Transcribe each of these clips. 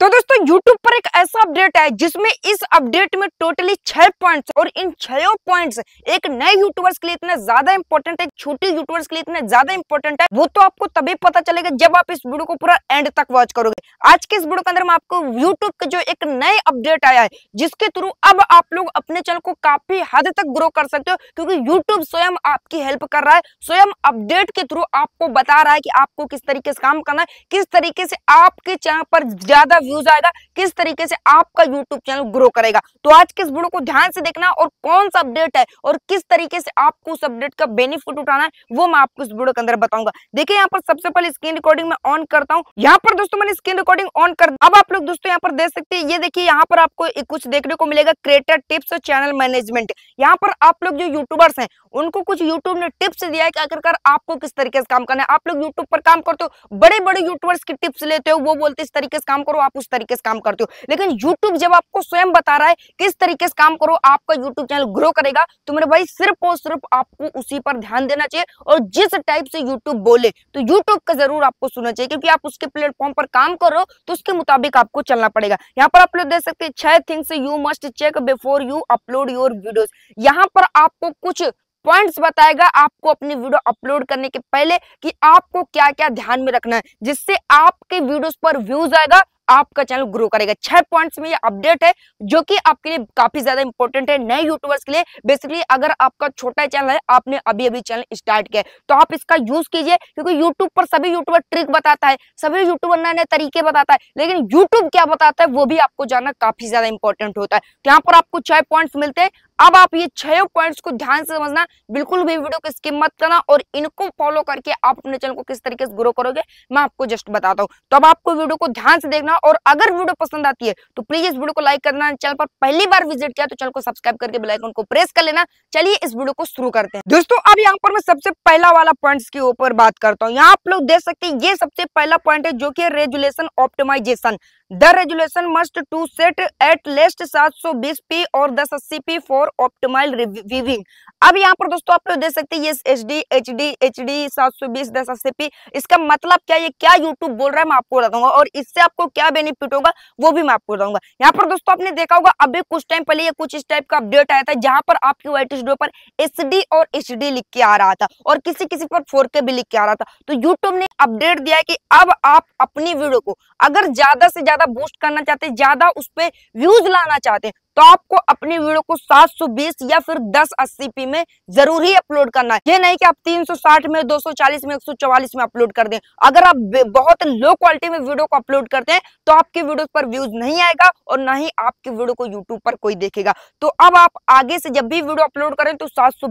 तो दोस्तों YouTube पर एक ऐसा अपडेट है जिसमें इस अपडेट में टोटली छह पॉइंट्स और इन छो पॉइंट्स एक नए यूट्यूबर्स के लिए इतना ज्यादा इंपॉर्टेंट है छोटे यूट्यूबर्स के लिए इतना ज्यादा इंपॉर्टेंट है वो तो आपको तभी पता चलेगा जब आप इस वीडियो को पूरा एंड तक वॉच करोगे आज के इस वीडियो के अंदर मैं आपको यूट्यूब का जो एक नए अपडेट आया है जिसके थ्रू अब आप लोग अपने चैनल को काफी हद तक ग्रो कर सकते हो क्योंकि यूट्यूब स्वयं आपकी हेल्प कर रहा है स्वयं अपडेट के थ्रू आपको बता रहा है कि आपको किस तरीके से काम करना है किस तरीके से आपके चैनल पर ज्यादा व्यूज आएगा किस तरीके से आपका यूट्यूब चैनल ग्रो करेगा तो आज के इस वीडियो को ध्यान से देखना और कौन सा अपडेट है और किस तरीके से आपको उस अपडेट का बेनिफिट उठाना है वो मैं आपको इस वीडियो के अंदर बताऊंगा देखिए यहाँ पर सबसे पहले स्क्रीन रिकॉर्डिंग में ऑन करता हूँ यहाँ पर दोस्तों मैंने स्क्रीन रिकॉर्डिंग ऑन कर अब आप लोग दोस्तों यहाँ पर देख सकते हैं ये देखिए यहाँ पर आपको कुछ देखने को मिलेगा क्रिएटर टिप्स और चैनल मैनेजमेंट यहाँ पर आप लोग जो यूट्यूबर्स हैं उनको कुछ यूट्यूब ने टिप्स दिया है कि आखिरकार आपको किस तरीके से काम करना है आप लोग यूट्यूब पर काम करते हो बड़े बड़े यूट्यूबर्स की टिप्स लेते हो वो बोलते इस तरीके से काम करो आप उस तरीके से काम करते हो लेकिन यूट्यूब जब आपको स्वयं बता रहा है किस तरीके से काम करो आपका यूट्यूब चैनल ग्रो करेगा तो मेरे भाई सिर्फ और सिर्फ आपको उसी पर ध्यान देना चाहिए और जिस टाइप से यूट्यूब बोले तो यूट्यूब का जरूर आपको सुनना चाहिए क्योंकि आप उसके प्लेटफॉर्म पर काम करो तो उसके मुताबिक आपको चलना पड़ेगा यहाँ पर आप लोग देख सकते हैं छह things you must check before you upload your videos यहाँ पर आपको कुछ पॉइंट्स बताएगा आपको अपनी वीडियो अपलोड करने के पहले कि आपको क्या क्या ध्यान में रखना है जिससे आपके वीडियोस पर व्यूज आएगा आपका चैनल ग्रो करेगा छह पॉइंट्स में ये अपडेट है जो कि आपके लिए काफी ज्यादा इंपॉर्टेंट है नए यूट्यूबर्स के लिए बेसिकली अगर आपका छोटा चैनल है आपने अभी अभी चैनल स्टार्ट किया तो आप इसका यूज कीजिए क्योंकि यूट्यूब पर सभी यूट्यूबर ट्रिक बताता है सभी यूट्यूबर नए नए तरीके बताता है लेकिन यूट्यूब क्या बताता है वो भी आपको जानना काफी ज्यादा इंपॉर्टेंट होता है तो यहाँ पर आपको छह पॉइंट्स मिलते हैं अब आप ये छह पॉइंट्स को ध्यान से समझना बिल्कुल भी वीडियो को स्किप मत करना और इनको फॉलो करके आप अपने चैनल को किस तरीके से ग्रो करोगे मैं आपको जस्ट बताता हूँ तो अब आपको वीडियो को ध्यान से देखना और अगर वीडियो पसंद आती है तो प्लीज इस वीडियो को लाइक करना चैनल पर पहली बार विजिट किया तो चैनल को सब्सक्राइब करके बेलाइकन को प्रेस कर लेना चलिए इस वीडियो को शुरू करते हैं दोस्तों अब यहाँ पर मैं सबसे पहला वाला पॉइंट के ऊपर बात करता हूँ यहाँ आप लोग देख सकते हैं ये सबसे पहला पॉइंट है जो की resolution optimization the resolution must to set at least सात सौ बीस पी और दस अस्सी P for for optimal viewing अब यहाँ पर दोस्तों आप लोग देख सकते हैं ये H D H D H D सात सौ बीस दस अस्सी पी इसका मतलब क्या ये क्या यूट्यूब बोल रहा है मैं आपको बता दूंगा और इससे आपको क्या बेनिफिट होगा वो भी मैं आपको बताऊंगा यहाँ पर दोस्तों आपने देखा होगा अभी कुछ टाइम पहले ये कुछ इस टाइप का अपडेट आया था जहां पर आपकी वाइट स्टूडियो पर एच डी और एच डी लिख के आ रहा था और किसी किसी पर फोर के भी लिख के आ रहा था तो यूट्यूब ने अपडेट दिया कि अब आप अपनी वीडियो को अगर ज्यादा से ज्यादा बूस्ट करना चाहते हैं ज्यादा उस पर व्यूज लाना चाहते हैं तो आपको अपनी वीडियो को 720 या फिर 1080p में जरूर ही अपलोड करना है ये नहीं कि आप 360 में 240 में 144 में अपलोड कर दें अगर आप बहुत लो क्वालिटी में वीडियो को अपलोड करते हैं तो आपकी वीडियो पर व्यूज नहीं आएगा और ना ही आपकी वीडियो को यूट्यूब पर कोई देखेगा तो अब आप आगे से जब भी वीडियो अपलोड करें तो सात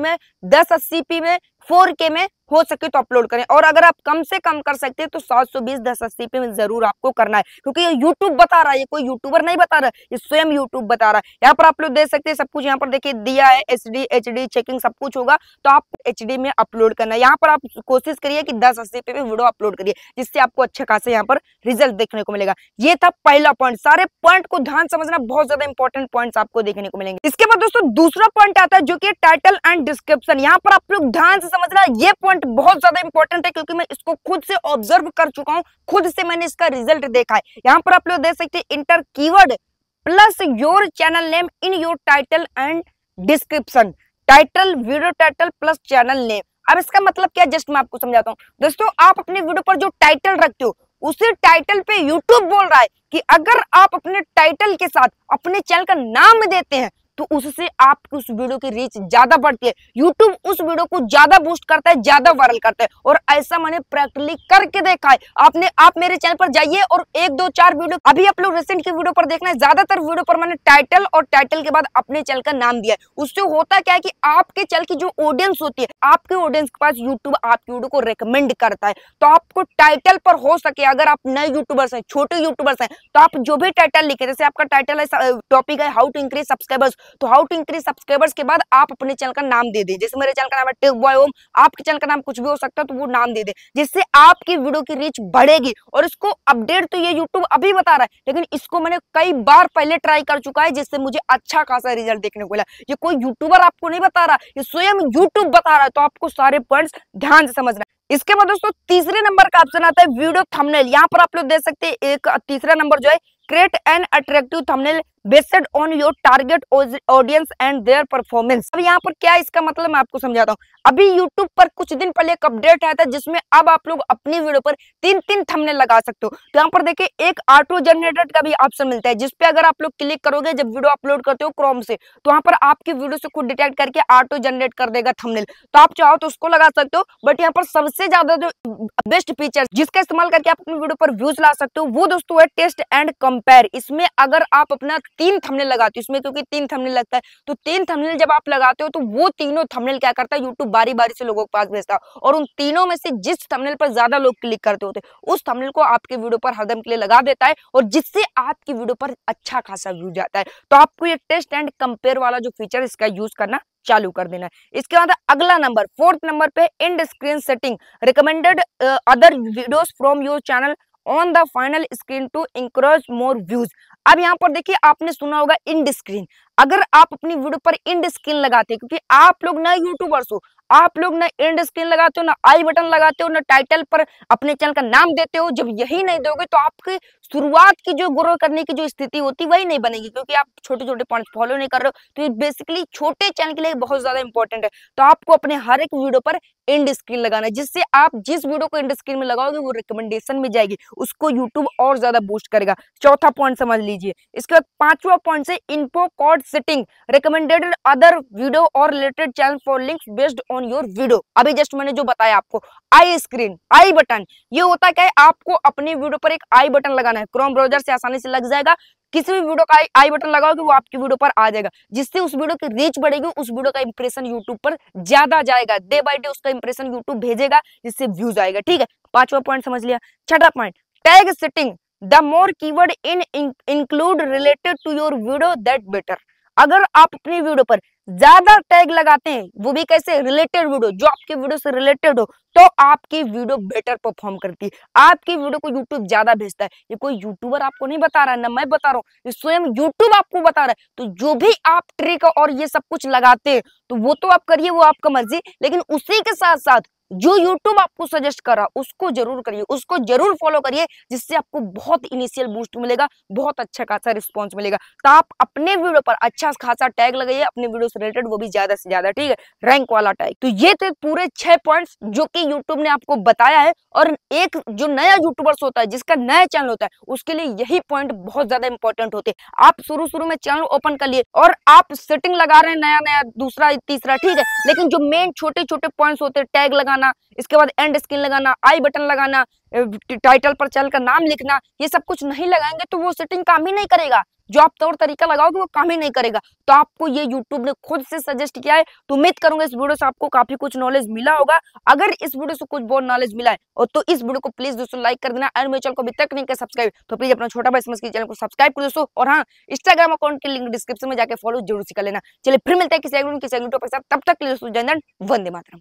में दस में फोर में हो सके तो अपलोड करें और अगर आप कम से कम कर सकते हैं तो सात सौ बीस दस अस्सी पे जरूर आपको करना है क्योंकि ये यूट्यूब बता रहा है ये कोई यूट्यूबर नहीं बता रहा ये स्वयं यूट्यूब बता रहा है यहाँ पर आप लोग देख सकते हैं सब कुछ यहाँ पर देखिए दिया है H D H D checking सब कुछ होगा तो आप एच डी में अपलोड करना है यहाँ पर आप कोशिश करिए कि दस अस्सी पे भी वीडियो अपलोड करिए जिससे आपको अच्छा खासे यहाँ पर रिजल्ट देखने को मिलेगा ये था पहला पॉइंट सारे पॉइंट को ध्यान समझना बहुत ज्यादा इंपॉर्टेंट पॉइंट आपको देखने को मिलेंगे इसके बाद दोस्तों दूसरा पॉइंट आता है जो की टाइटल एंड डिस्क्रिप्शन यहाँ पर आप लोग ध्यान से समझना ये पॉइंट पॉइंट बहुत ज्यादा इंपॉर्टेंट है क्योंकि मैं इसको खुद से ऑब्जर्व कर चुका हूँ खुद से मैंने इसका रिजल्ट देखा है यहाँ पर आप लोग देख सकते हैं enter keyword plus your channel name in your title and description title video title plus channel name अब इसका मतलब क्या जस्ट मैं आपको समझाता हूँ दोस्तों आप अपने वीडियो पर जो टाइटल रखते हो उसी टाइटल पे YouTube बोल रहा है कि अगर आप अपने टाइटल के साथ अपने चैनल का नाम देते हैं तो उससे आपकी उस वीडियो की रीच ज्यादा बढ़ती है यूट्यूब उस वीडियो को ज्यादा बूस्ट करता है ज्यादा वायरल करता है और ऐसा मैंने प्रैक्टिकली करके देखा है आपने आप मेरे चैनल पर जाइए और एक दो चार वीडियो अभी आप लोग रिसेंट की वीडियो पर देखना है ज्यादातर वीडियो पर मैंने टाइटल और टाइटल के बाद अपने चैनल का नाम दिया है उससे होता क्या है कि आपके चैनल की जो ऑडियंस होती है आपके ऑडियंस के पास यूट्यूब आपकी वीडियो को रिकमेंड करता है तो आपको टाइटल पर हो सके अगर आप नए यूट्यूबर्स हैं छोटे यूट्यूबर्स हैं तो आप जो भी टाइटल लिखे जैसे आपका टाइटल है टॉपिक है हाउ टू इंक्रीज सब्सक्राइबर्स तो हाउ टू इंक्रीज सब्सक्राइबर्स के बाद आप अपने चैनल का नाम दे दें जैसे मेरे चैनल का नाम है टेक बॉय ओम आपके चैनल का नाम कुछ भी हो सकता है तो वो नाम दे दें जिससे आपकी वीडियो की रीच बढ़ेगी और इसको अपडेट तो ये यूट्यूब अभी बता रहा है लेकिन इसको मैंने कई बार पहले ट्राई कर चुका है जिससे मुझे अच्छा खासा रिजल्ट देखने को मिला ये कोई यूट्यूबर आपको नहीं बता रहा ये स्वयं यूट्यूब बता रहा है तो आपको सारे पॉइंट ध्यान से समझना इसके बाद दोस्तों तीसरे नंबर का ऑप्शन आता है वीडियो थंबनेल यहाँ पर आप लोग देख सकते हैं एक तीसरा नंबर जो है create an attractive thumbnail based on your target audience and their performance अब यहाँ पर क्या इसका मतलब मैं आपको समझाता हूँ अभी यूट्यूब पर कुछ दिन पहले एक अपडेट आया था जिसमें अब आप लोग अपनी वीडियो पर तीन तीन थंबनेल लगा सकते हो तो यहाँ पर देखिए एक ऑटो जनरेटर का भी ऑप्शन मिलता है जिसपे अगर आप लोग क्लिक करोगे जब वीडियो अपलोड करते हो क्रोम से तो यहाँ पर आपकी वीडियो से खुद डिटेक्ट करके ऑटो जनरेट कर देगा थमनेल तो आप चाहो तो उसको लगा सकते हो बट यहाँ पर सबसे ज्यादा जो बेस्ट फीचर जिसका इस्तेमाल करके आप अपनी वीडियो पर व्यूज ला सकते हो वो दोस्तों है टेस्ट एंड कंपेयर इसमें अगर आप अपना तीन थमनेल लगाती हूँ उसमें क्योंकि तीन थमनेल लगता है तो तीन थमनेल जब आप लगाते हो तो वो तीनों थमनेल क्या करता है यूट्यूब बारी बारी से लोगों के पास भेजता है और उन तीनों में से जिस थमनेल पर ज्यादा लोग क्लिक करते होते उस थमनेल को आपके वीडियो पर हरदम के लिए लगा देता है और जिससे आपकी वीडियो पर अच्छा खासा व्यू जाता है तो आपको ये टेस्ट एंड कंपेयर वाला जो फीचर इसका यूज करना चालू कर देना इसके बाद अगला नंबर फोर्थ नंबर पे end screen setting recommended other videos from your channel on the final screen to encourage more views अब यहाँ पर देखिए आपने सुना होगा इंड स्क्रीन अगर आप अपनी वीडियो पर इंड स्क्रीन लगाते हैं क्योंकि आप लोग नए यूट्यूबर्स हो आप लोग ना एंड स्क्रीन लगाते हो ना आई बटन लगाते हो ना टाइटल पर अपने चैनल का नाम देते हो जब यही नहीं दोगे तो आपकी शुरुआत की जो ग्रो करने की जो स्थिति होती वही नहीं बनेगी क्योंकि आप छोटे छोटे पॉइंट फॉलो नहीं कर रहे हो तो ये बेसिकली छोटे चैनल के लिए बहुत ज्यादा इंपॉर्टेंट है तो आपको अपने हर एक वीडियो पर एंड स्क्रीन लगाना है जिससे आप जिस वीडियो को एंड स्क्रीन में लगाओगे वो रिकमेंडेशन में जाएगी उसको यूट्यूब और ज्यादा बूस्ट करेगा चौथा पॉइंट समझ लीजिए इसके बाद पांचवा पॉइंट से info card setting recommended other video और related channel for link based on on your video अभी जस्ट मैंने जो बताया आपको आई स्क्रीन आई बटन ये होता क्या है आपको अपने वीडियो पर एक आई बटन लगाना है क्रोम ब्राउजर से आसानी से लग जाएगा किसी भी वीडियो का आई बटन लगाओ कि वो आपकी वीडियो पर आ जाएगा जिससे उस वीडियो की रीच बढ़ेगी उस वीडियो का इंप्रेशन यूट्यूब पर ज्यादा जाएगा डे बाय डे उसका इंप्रेशन यूट्यूब भेजेगा जिससे व्यूज आएगा ठीक है पांचवा पॉइंट समझ लिया छठा point tag setting the more keyword in include related to your video that better अगर आप अपनी वीडियो पर ज्यादा टैग लगाते हैं वो भी कैसे रिलेटेड वीडियो जो आपकी वीडियो से रिलेटेड हो तो आपकी वीडियो बेटर परफॉर्म करती है आपकी वीडियो को यूट्यूब ज्यादा भेजता है ये कोई यूट्यूबर आपको नहीं बता रहा है ना मैं बता रहा हूँ स्वयं यूट्यूब आपको बता रहा है तो जो भी आप ट्रिक और ये सब कुछ लगाते हैं तो वो तो आप करिए वो आपका मर्जी लेकिन उसी के साथ साथ जो यूट्यूब आपको सजेस्ट कर रहा उसको जरूर करिए उसको जरूर फॉलो करिए जिससे आपको बहुत इनिशियल बूस्ट मिलेगा बहुत अच्छा खासा रिस्पॉन्स मिलेगा तो आप अपने वीडियो पर अच्छा खासा टैग लगाइए अपने वीडियो से रिलेटेड वो भी ज्यादा से ज्यादा ठीक है रैंक वाला टैग तो ये थे पूरे छह पॉइंट जो की यूट्यूब ने आपको बताया है और एक जो नया यूट्यूबर्स होता है जिसका नया चैनल होता है उसके लिए यही पॉइंट बहुत ज्यादा इंपॉर्टेंट होते हैं आप शुरू शुरू में चैनल ओपन कर लिए और आप सेटिंग लगा रहे हैं नया नया दूसरा तीसरा ठीक है लेकिन जो मेन छोटे छोटे पॉइंट्स होते हैं टैग लगाना लगाना इसके बाद एंड स्क्रीन लगाना आई बटन लगाना टाइटल पर चैनल का नाम लिखना ये सब कुछ नहीं लगाएंगे तो वो सेटिंग काम ही नहीं करेगा जो आप तौर तरीका लगाओगे वो काम ही नहीं करेगा तो आपको ये YouTube ने खुद से सजेस्ट किया है तो उम्मीद करूंगा इस वीडियो से आपको काफी कुछ नॉलेज मिला होगा अगर इस वीडियो से कुछ बहुत नॉलेज मिला है और तो इस वीडियो को प्लीज दोस्तों लाइक कर देना और मेरे चैनल को अभी तक नहीं कर सब्सक्राइब तो प्लीज अपना छोटा भाई समझ के चैनल को सब्सक्राइब कर दोस्तों और हाँ इंस्टाग्राम अकाउंट के लिंक डिस्क्रिप्शन में जाकर फॉलो जरूर से कर लेना चलिए फिर मिलता है किसी किसी टॉपिक तब तक दोस्तों जन वंदे मातरम